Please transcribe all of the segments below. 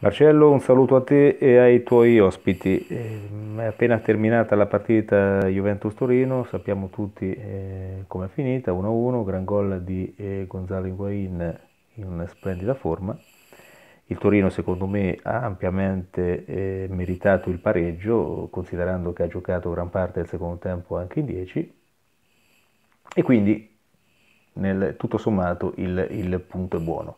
Marcello, un saluto a te e ai tuoi ospiti. Eh, è appena terminata la partita Juventus-Torino, sappiamo tutti eh, come è finita, 1-1, gran gol di eh, Gonzalo Higuain in splendida forma. Il Torino secondo me ha ampiamente eh, meritato il pareggio, considerando che ha giocato gran parte del secondo tempo anche in 10 e quindi nel, tutto sommato il, il punto è buono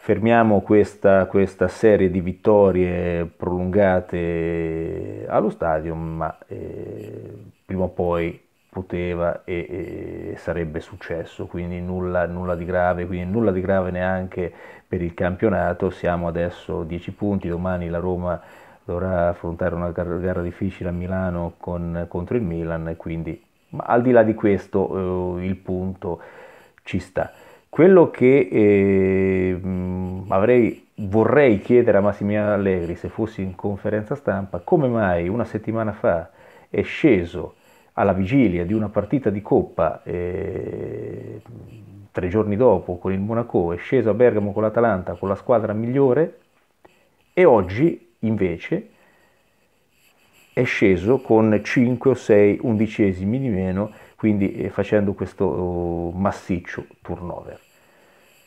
fermiamo questa, questa, serie di vittorie prolungate allo stadio, ma eh, prima o poi poteva e, e sarebbe successo, quindi nulla, nulla, di grave, quindi nulla di grave neanche per il campionato, siamo adesso 10 punti, domani la Roma dovrà affrontare una gara difficile a Milano con, contro il Milan, quindi ma al di là di questo eh, il punto ci sta. Quello che eh, avrei, vorrei chiedere a Massimiliano Allegri se fossi in conferenza stampa, come mai una settimana fa è sceso alla vigilia di una partita di coppa, eh, tre giorni dopo con il Monaco, è sceso a Bergamo con l'Atalanta, con la squadra migliore, e oggi invece è sceso con 5 o 6 undicesimi di meno quindi eh, facendo questo oh, massiccio turnover.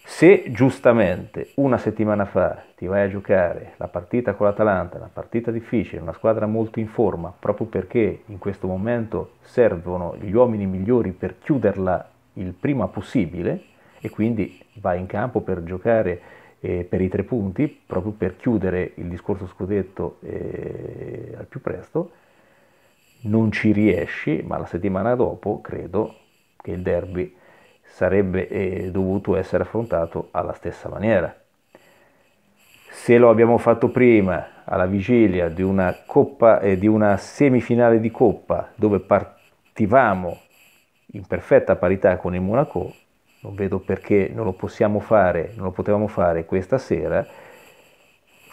Se giustamente una settimana fa ti vai a giocare la partita con l'Atalanta, una partita difficile, una squadra molto in forma, proprio perché in questo momento servono gli uomini migliori per chiuderla il prima possibile e quindi vai in campo per giocare eh, per i tre punti, proprio per chiudere il discorso scudetto eh, al più presto, non ci riesci, ma la settimana dopo credo che il derby sarebbe eh, dovuto essere affrontato alla stessa maniera. Se lo abbiamo fatto prima, alla vigilia di una, coppa, eh, di una semifinale di coppa, dove partivamo in perfetta parità con il Monaco, non vedo perché non lo possiamo fare, non lo potevamo fare questa sera,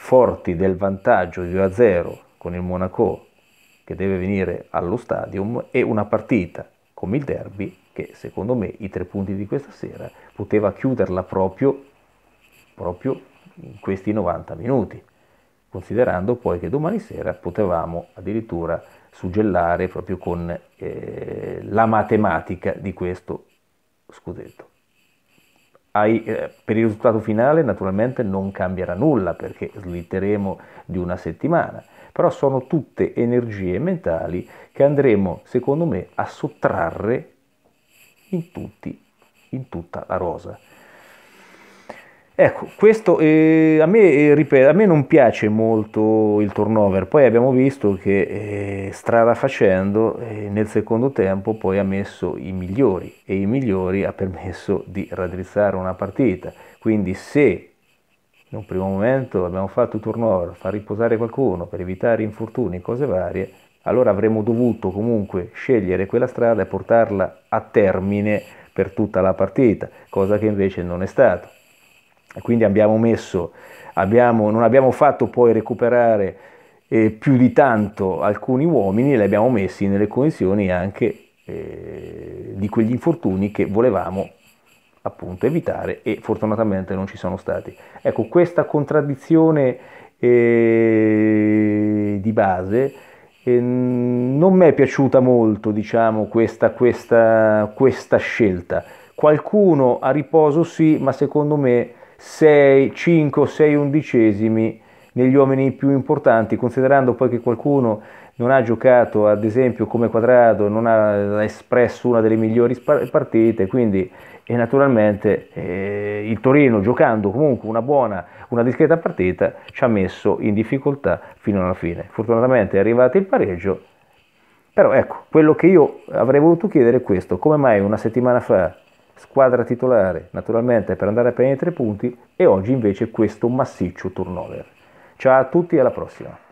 forti del vantaggio di 2-0 con il Monaco che deve venire allo stadium e una partita come il derby che secondo me i tre punti di questa sera poteva chiuderla proprio, proprio in questi 90 minuti, considerando poi che domani sera potevamo addirittura suggellare proprio con eh, la matematica di questo scudetto ai, eh, per il risultato finale naturalmente non cambierà nulla perché slitteremo di una settimana, però sono tutte energie mentali che andremo, secondo me, a sottrarre in, tutti, in tutta la rosa. Ecco, questo eh, a, me, eh, ripeto, a, me, non piace molto il turnover, poi abbiamo visto che eh, strada facendo eh, nel secondo tempo poi ha messo i migliori e i migliori ha permesso di raddrizzare una partita, quindi se in un primo momento abbiamo fatto il turnover, far riposare qualcuno per evitare infortuni e cose varie, allora avremmo dovuto comunque scegliere quella strada e portarla a termine per tutta la partita, cosa che invece non è stato quindi abbiamo messo, abbiamo, non abbiamo fatto poi recuperare eh, più di tanto alcuni uomini, li abbiamo messi nelle condizioni anche eh, di quegli infortuni che volevamo appunto evitare e fortunatamente non ci sono stati. Ecco, questa contraddizione eh, di base eh, non mi è piaciuta molto, diciamo, questa, questa, questa scelta. Qualcuno a riposo sì, ma secondo me 6, 5 6 undicesimi negli uomini più importanti, considerando poi che qualcuno non ha giocato, ad esempio, come quadrado, non ha espresso una delle migliori partite, quindi e naturalmente eh, il Torino giocando comunque una buona, una discreta partita ci ha messo in difficoltà fino alla fine. Fortunatamente è arrivato il pareggio, però ecco, quello che io avrei voluto chiedere è questo, come mai una settimana fa squadra titolare naturalmente per andare a prendere tre punti e oggi invece questo massiccio turnover. Ciao a tutti e alla prossima!